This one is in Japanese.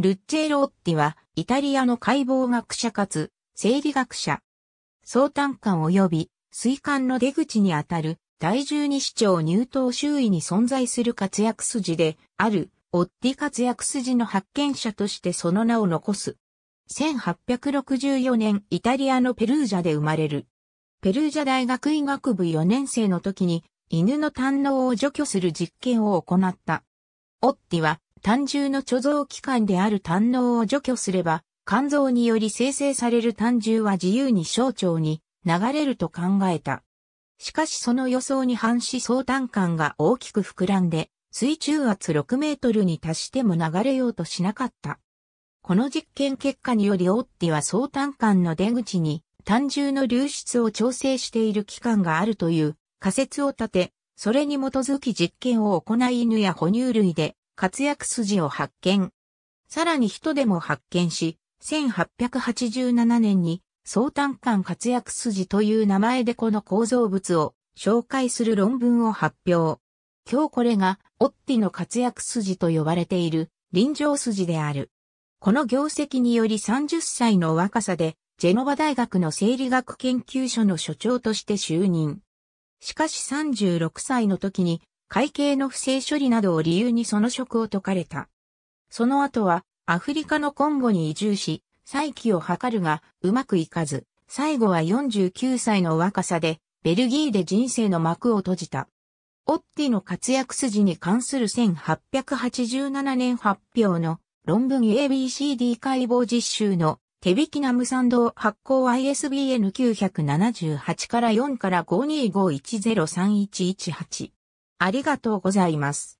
ルッチェロッティは、イタリアの解剖学者かつ、生理学者。相単管及び、水管の出口にあたる、第十二指腸乳頭周囲に存在する活躍筋で、ある、オッティ活躍筋の発見者としてその名を残す。1864年、イタリアのペルージャで生まれる。ペルージャ大学医学部4年生の時に、犬の胆嚢を除去する実験を行った。オッティは、単汁の貯蔵器官である胆嚢を除去すれば、肝臓により生成される胆汁は自由に小腸に流れると考えた。しかしその予想に反し相胆管が大きく膨らんで、水中圧6メートルに達しても流れようとしなかった。この実験結果によりオッティは相胆管の出口に胆汁の流出を調整している器官があるという仮説を立て、それに基づき実験を行い犬や哺乳類で活躍筋を発見。さらに人でも発見し、1887年に相単管活躍筋という名前でこの構造物を紹介する論文を発表。今日これがオッティの活躍筋と呼ばれている臨場筋である。この業績により30歳の若さでジェノバ大学の生理学研究所の所長として就任。しかし36歳の時に会計の不正処理などを理由にその職を解かれた。その後は、アフリカのコンゴに移住し、再起を図るが、うまくいかず、最後は49歳の若さで、ベルギーで人生の幕を閉じた。オッティの活躍筋に関する1887年発表の論文 ABCD 解剖実習の手引きナムサンド発行 ISBN978 から4から525103118。ありがとうございます。